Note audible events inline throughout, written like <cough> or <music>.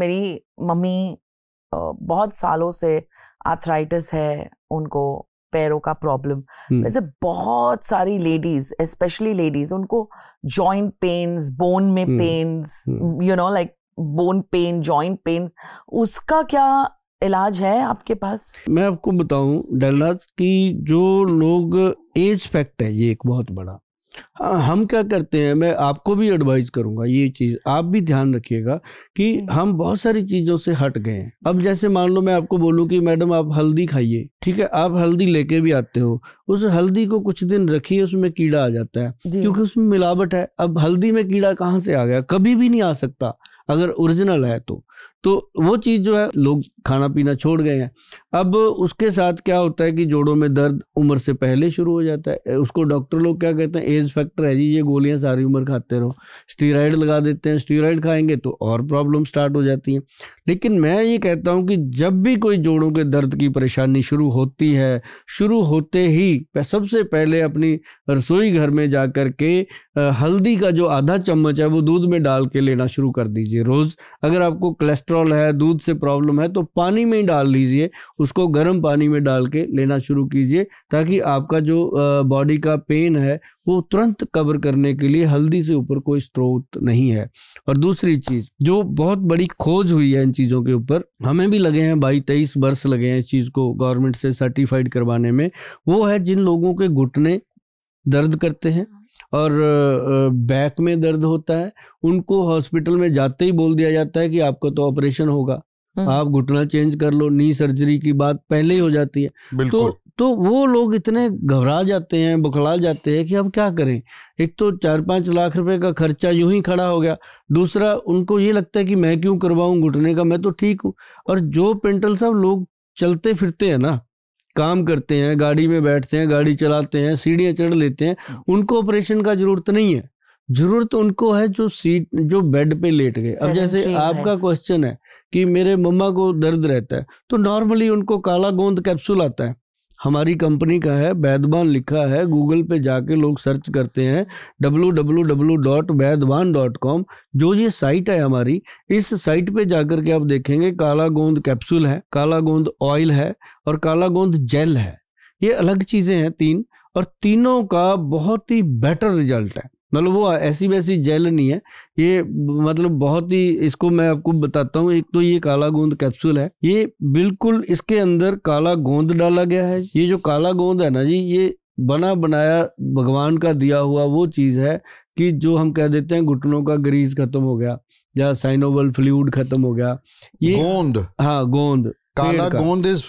मेरी मम्मी बहुत सालों से आर्थराइटिस है उनको पैरों का प्रॉब्लम वैसे बहुत सारी लेडीज स्पेशली लेडीज उनको जॉइंट पेन्स बोन में pains you know like bone pain joint pain उसका क्या इलाज है आपके पास मैं आपको बताऊं डलराज कि जो लोग एज फैक्ट है ये एक बहुत बड़ा हाँ हम क्या करते हैं मैं आपको भी एडवाइस करूंगा ये चीज़ आप भी ध्यान रखिएगा कि हम बहुत सारी चीज़ों से हट गए हैं अब जैसे मान लो मैं आपको बोलूँ कि मैडम आप हल्दी खाइए ठीक है आप हल्दी लेके भी आते हो उस हल्दी को कुछ दिन रखिए उसमें कीड़ा आ जाता है क्योंकि उसमें मिलावट है अब हल्दी में कीड़ा कहाँ से आ गया कभी भी नहीं आ सकता अगर ओरिजिनल है तो तो वो चीज़ जो है लोग खाना पीना छोड़ गए हैं अब उसके साथ क्या होता है कि जोड़ों में दर्द उम्र से पहले शुरू हो जाता है उसको डॉक्टर लोग क्या कहते हैं एज फैक्टर है जी ये गोलियां सारी उम्र खाते रहो स्टीराइड लगा देते हैं स्टीराइड खाएंगे तो और प्रॉब्लम स्टार्ट हो जाती है लेकिन मैं ये कहता हूँ कि जब भी कोई जोड़ों के दर्द की परेशानी शुरू होती है शुरू होते ही सबसे पहले अपनी रसोई घर में जा कर के हल्दी का जो आधा चम्मच है वो दूध में डाल के लेना शुरू कर दीजिए रोज़ अगर आपको कोलेस्ट्रॉल है दूध से प्रॉब्लम है तो पानी में ही डाल लीजिए उसको गर्म पानी में डाल के लेना शुरू कीजिए ताकि आपका जो बॉडी का पेन है वो तुरंत कवर करने के लिए हल्दी से ऊपर कोई स्रोत नहीं है और दूसरी चीज़ जो बहुत बड़ी खोज हुई है इन चीज़ों के ऊपर हमें भी लगे हैं बाईस तेईस वर्ष लगे हैं इस चीज़ को गवर्नमेंट से सर्टिफाइड करवाने में वो है जिन लोगों के घुटने दर्द करते हैं और बैक में दर्द होता है उनको हॉस्पिटल में जाते ही बोल दिया जाता है कि आपका तो ऑपरेशन होगा हम्म। आप घुटना चेंज कर लो नी सर्जरी की बात पहले ही हो जाती है तो तो वो लोग इतने घबरा जाते हैं बुखला जाते हैं कि अब क्या करें एक तो चार पाँच लाख रुपए का खर्चा यूं ही खड़ा हो गया दूसरा उनको ये लगता है कि मैं क्यों करवाऊं घुटने का मैं तो ठीक हूँ और जो पेंटल साहब लोग चलते फिरते हैं ना काम करते हैं गाड़ी में बैठते हैं गाड़ी चलाते हैं सीढ़ियाँ चढ़ लेते हैं उनको ऑपरेशन का जरूरत नहीं है जरूरत उनको है जो सीट जो बेड पे लेट गए अब जैसे आपका क्वेश्चन है कि मेरे मम्मा को दर्द रहता है तो नॉर्मली उनको काला गोंद कैप्सूल आता है हमारी कंपनी का है बैदबान लिखा है गूगल पे जाके लोग सर्च करते हैं डब्लू डब्लू डब्लू डॉट बैदबान डॉट कॉम जो ये साइट है हमारी इस साइट पे जाकर के आप देखेंगे काला गोंद कैप्सूल है काला गोंद ऑयल है और काला गोंद जेल है ये अलग चीज़ें हैं तीन और तीनों का बहुत ही बेटर रिजल्ट है मतलब वो ऐसी वैसी जेल नहीं है ये मतलब बहुत ही इसको मैं आपको बताता हूँ एक तो ये काला गोंद कैप्सूल है ये बिल्कुल इसके अंदर काला गोंद डाला गया है ये जो काला गोंद है ना जी ये बना बनाया भगवान का दिया हुआ वो चीज़ है कि जो हम कह देते हैं घुटनों का ग्रीस खत्म हो गया या साइनोबल फ्लूड खत्म हो गया ये गोंद हाँ गोंद काला गोंद इज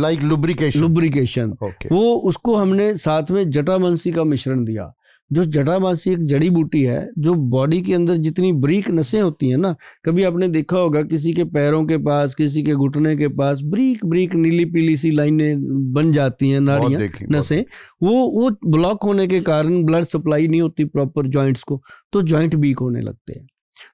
लाइक लुब्रिकेशन लुब्रिकेशन वो उसको हमने साथ में जटावंशी का मिश्रण दिया जो जटामासी एक जड़ी बूटी है जो बॉडी के अंदर जितनी ब्रीक नसें होती हैं ना कभी आपने देखा होगा किसी के पैरों के पास किसी के घुटने के पास ब्रीक ब्रीक नीली पीली सी लाइनें बन जाती हैं नाड़ियाँ नसें वो वो ब्लॉक होने के कारण ब्लड सप्लाई नहीं होती प्रॉपर जॉइंट्स को तो जॉइंट वीक होने लगते हैं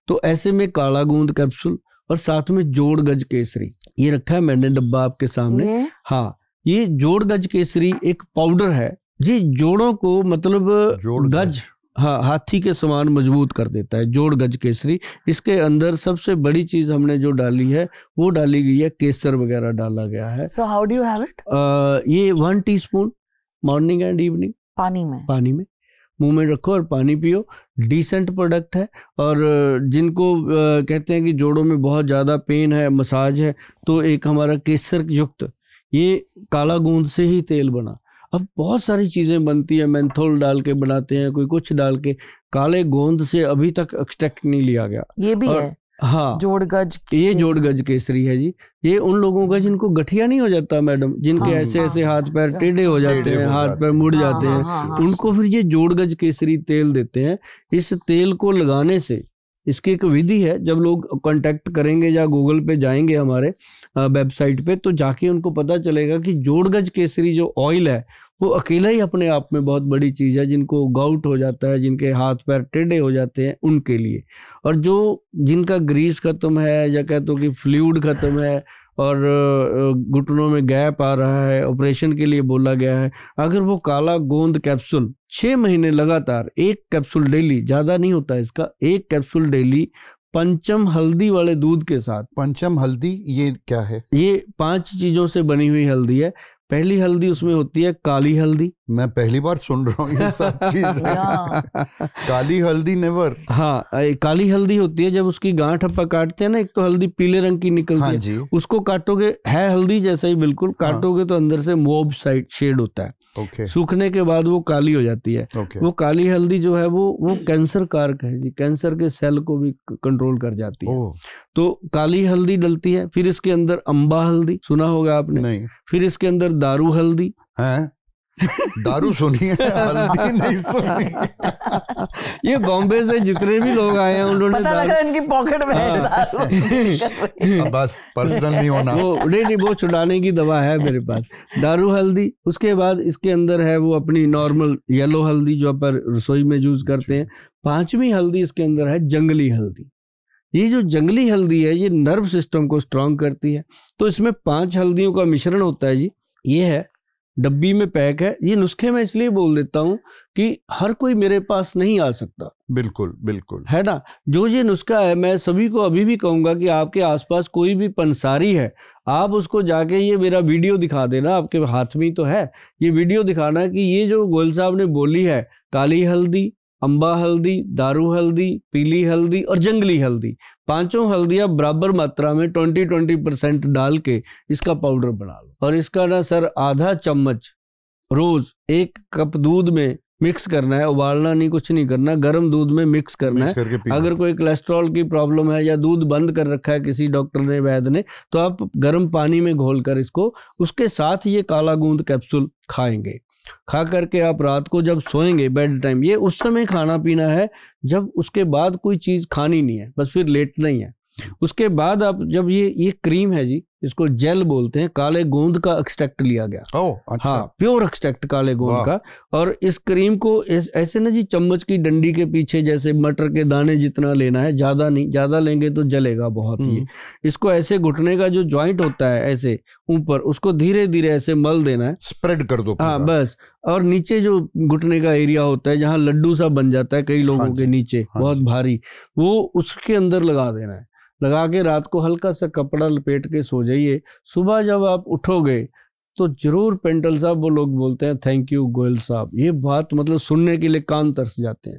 तो ऐसे में काला गूंद कैप्सूल और साथ में जोड़ गज केसरी ये रखा है मैंने डब्बा आपके सामने हाँ ये जोड़ गज केसरी एक पाउडर है जी जोड़ों को मतलब जोड़ गज हाँ हाथी के समान मजबूत कर देता है जोड़ गज केसरी इसके अंदर सबसे बड़ी चीज हमने जो डाली है वो डाली गई है केसर वगैरह डाला गया है so how do have it ये one teaspoon morning and evening पानी में पानी में मुंह में रखो और पानी पियो डिसेंट प्रोडक्ट है और जिनको कहते हैं कि जोड़ों में बहुत ज़्यादा पेन है मसाज है तो एक हमारा केसर युक्त ये काला गूंद से ही तेल बना अब बहुत सारी चीज़ें बनती हैं मैंथोल डाल के बनाते हैं कोई कुछ डाल के काले गोंद से अभी तक एक्सट्रैक्ट नहीं लिया गया ये भी और, है हाँ जोड़ गज ये जोड़ गज केसरी है जी ये उन लोगों का जिनको गठिया नहीं हो जाता मैडम जिनके हाँ, ऐसे हाँ, ऐसे हाथ पैर हाँ। टेढ़े हो जाते हैं हाथ पैर मुड़ हाँ, जाते हाँ, हैं हाँ, हाँ, उनको फिर ये जोड़ गज केसरी तेल देते हैं इस तेल को लगाने से इसकी एक विधि है जब लोग कांटेक्ट करेंगे या गूगल पे जाएंगे हमारे वेबसाइट पे तो जाके उनको पता चलेगा कि जोड़गज केसरी जो ऑयल है वो अकेला ही अपने आप में बहुत बड़ी चीज़ है जिनको गाउट हो जाता है जिनके हाथ पैर टेढ़े हो जाते हैं उनके लिए और जो जिनका ग्रीस खत्म है या कहते हो कि फ्लूड खत्म है और घुटनों में गैप आ रहा है ऑपरेशन के लिए बोला गया है अगर वो काला गोंद कैप्सूल छः महीने लगातार एक कैप्सूल डेली ज़्यादा नहीं होता इसका एक कैप्सूल डेली पंचम हल्दी वाले दूध के साथ पंचम हल्दी ये क्या है ये पांच चीजों से बनी हुई हल्दी है पहली हल्दी उसमें होती है काली हल्दी मैं पहली बार सुन रहा हूँ <laughs> काली हल्दी नेवर हाँ काली हल्दी होती है जब उसकी गांठ अपन काटते हैं ना एक तो हल्दी पीले रंग की निकलती हाँ है उसको काटोगे है हल्दी जैसा ही बिल्कुल हाँ। तो अंदर से मोब साइड शेड होता है ओके सूखने के बाद वो काली हो जाती है ओके, वो काली हल्दी जो है वो वो कैंसर कारक है जी कैंसर के सेल को भी कंट्रोल कर जाती है oh। तो काली हल्दी डलती है फिर इसके अंदर अम्बा हल्दी सुना होगा आपने नहीं। फिर इसके अंदर दारू हल्दी है? दारू सुनी है हल्दी <laughs> नहीं सुनी ये बॉम्बे से जितने भी लोग आए हैं उन्होंने पता लगा इनकी पॉकेट में हाँ। दारू बस पर्सनल नहीं होना वो नहीं नहीं वो छुड़ाने की दवा है मेरे पास दारू हल्दी उसके बाद इसके अंदर है वो अपनी नॉर्मल येलो हल्दी जो अपन रसोई में यूज करते हैं पांचवी हल्दी इसके अंदर है जंगली हल्दी ये जो जंगली हल्दी है ये नर्व सिस्टम को स्ट्रांग करती है तो इसमें पांच हल्दियों का मिश्रण होता है जी ये है डब्बी में पैक है ये नुस्खे मैं इसलिए बोल देता हूँ कि हर कोई मेरे पास नहीं आ सकता बिल्कुल बिल्कुल है ना जो ये नुस्खा है मैं सभी को अभी भी कहूँगा कि आपके आसपास कोई भी पंसारी है आप उसको जाके ये मेरा वीडियो दिखा देना आपके हाथ में ही तो है ये वीडियो दिखाना कि ये जो गोयल साहब ने बोली है काली हल्दी अंबा हल्दी दारू हल्दी पीली हल्दी और जंगली हल्दी पांचों हल्दियां बराबर मात्रा में 20 20 परसेंट डाल के इसका पाउडर बना लो और इसका ना सर आधा चम्मच रोज एक कप दूध में मिक्स करना है उबालना नहीं कुछ नहीं करना गर्म दूध में मिक्स करना मिक्स है अगर कोई कोलेस्ट्रॉल की प्रॉब्लम है या दूध बंद कर रखा है किसी डॉक्टर ने वैद्य ने तो आप गर्म पानी में घोलकर इसको उसके साथ ये काला गूंद कैप्सूल खाएंगे खा करके आप रात को जब सोएंगे बेड टाइम ये उस समय खाना पीना है जब उसके बाद कोई चीज़ खानी नहीं है बस फिर लेट नहीं है उसके बाद आप जब ये ये क्रीम है जी इसको जेल बोलते हैं काले गोंद का एक्सट्रैक्ट लिया गया ओ, अच्छा। हाँ प्योर एक्सट्रैक्ट काले गोंद का और इस क्रीम को इस, ऐसे ना जी चम्मच की डंडी के पीछे जैसे मटर के दाने जितना लेना है ज्यादा नहीं ज्यादा लेंगे तो जलेगा बहुत ही हम्म। इसको ऐसे घुटने का जो ज्वाइंट होता है ऐसे ऊपर उसको धीरे धीरे ऐसे मल देना है स्प्रेड कर दो हाँ बस और नीचे जो घुटने का एरिया होता है जहाँ लड्डू सा बन जाता है कई हाँ लोगों के नीचे हाँ बहुत भारी वो उसके अंदर लगा देना है लगा के रात को हल्का सा कपड़ा लपेट के सो जाइए सुबह जब आप उठोगे तो जरूर पेंटल साहब वो लोग बोलते हैं थैंक यू गोयल साहब ये बात मतलब सुनने के लिए कान तरस जाते हैं